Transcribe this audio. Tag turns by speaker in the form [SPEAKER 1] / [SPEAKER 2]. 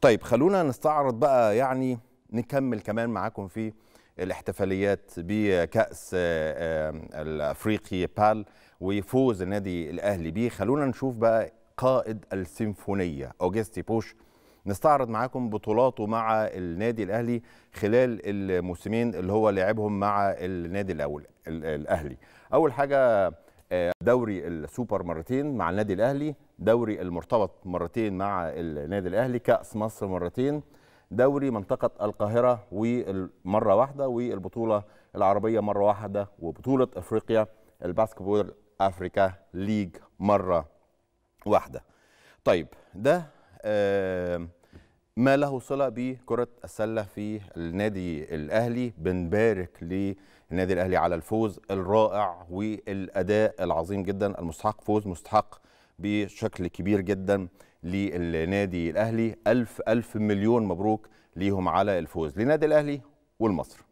[SPEAKER 1] طيب خلونا نستعرض بقى يعني نكمل كمان معاكم في الاحتفاليات بكأس آه، آه، الأفريقي بال وفوز النادي الأهلي بيه خلونا نشوف بقى قائد السيمفونية أوجستي بوش نستعرض معاكم بطولاته مع النادي الأهلي خلال الموسمين اللي هو لعبهم مع النادي الأول الأهلي أول حاجة دوري السوبر مرتين مع النادي الاهلي دوري المرتبط مرتين مع النادي الاهلي كاس مصر مرتين دوري منطقه القاهره ومره واحده والبطوله العربيه مره واحده وبطوله افريقيا الباسكتبول افريكا ليج مره واحده طيب ده آه ما له صلة بكرة السلة في النادي الأهلي بنبارك للنادي الأهلي على الفوز الرائع والأداء العظيم جدا المستحق فوز مستحق بشكل كبير جدا للنادي الأهلي ألف ألف مليون مبروك ليهم على الفوز لنادي الأهلي والمصر